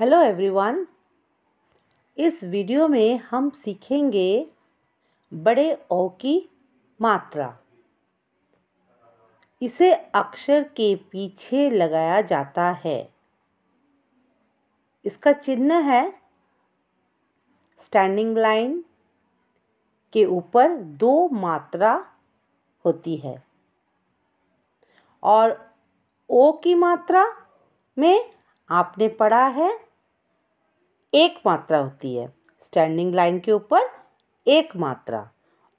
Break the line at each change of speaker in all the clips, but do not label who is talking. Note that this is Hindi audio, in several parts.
हेलो एवरीवन इस वीडियो में हम सीखेंगे बड़े ओ की मात्रा इसे अक्षर के पीछे लगाया जाता है इसका चिन्ह है स्टैंडिंग लाइन के ऊपर दो मात्रा होती है और ओ की मात्रा में आपने पढ़ा है एक मात्रा होती है स्टैंडिंग लाइन के ऊपर एक मात्रा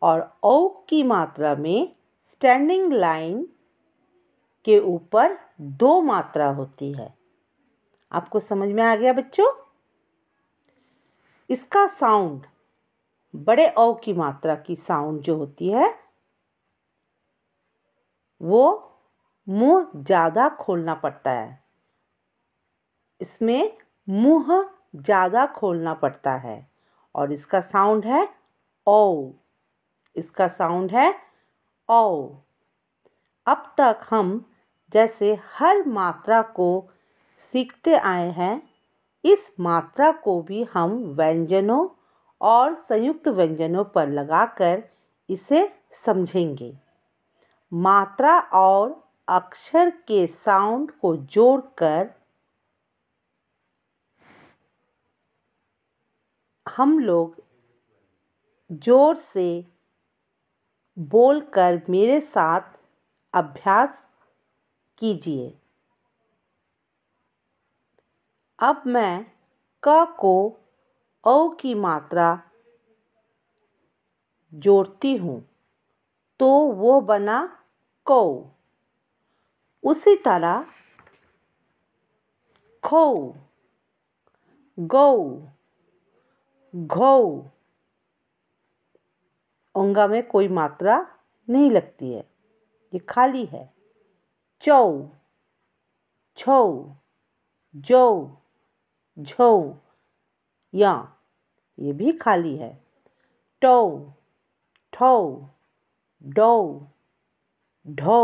और औ की मात्रा में स्टैंडिंग लाइन के ऊपर दो मात्रा होती है आपको समझ में आ गया बच्चों इसका साउंड बड़े औ की मात्रा की साउंड जो होती है वो मुंह ज़्यादा खोलना पड़ता है इसमें मुंह ज़्यादा खोलना पड़ता है और इसका साउंड है ओ इसका साउंड है ओ अब तक हम जैसे हर मात्रा को सीखते आए हैं इस मात्रा को भी हम व्यंजनों और संयुक्त व्यंजनों पर लगाकर इसे समझेंगे मात्रा और अक्षर के साउंड को जोड़कर हम लोग ज़ोर से बोल कर मेरे साथ अभ्यास कीजिए अब मैं क को औ की मात्रा जोड़ती हूँ तो वो बना कौ उसी तरह खो गौ घऊ ओंगा में कोई मात्रा नहीं लगती है ये खाली है चौ छौ जौ झौ या ये भी खाली है टौ ठौ डौ ढौ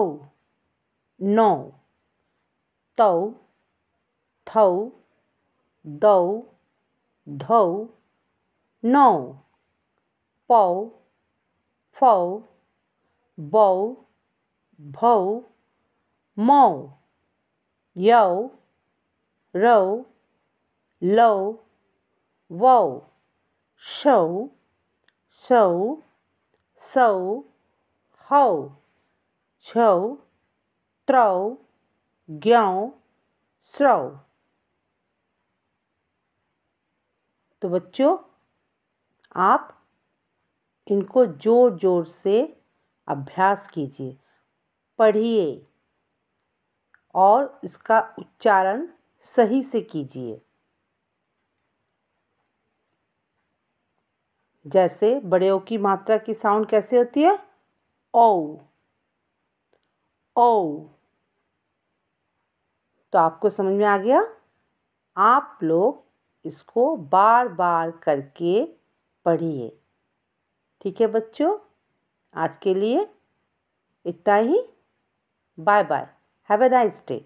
नौ तौ थौ दौ धौ नौ पौ फौ बौ भौ मौ यौ रौ लौ वौ शौ सौ सौ हौ छौ त्रौ ज्ञौ स्रौ तो बच्चों आप इनको ज़ोर ज़ोर से अभ्यास कीजिए पढ़िए और इसका उच्चारण सही से कीजिए जैसे बड़े ओ की मात्रा की साउंड कैसे होती है ओ ओ तो आपको समझ में आ गया आप लोग इसको बार बार करके पढ़िए ठीक है बच्चों आज के लिए इतना ही bye bye have a nice day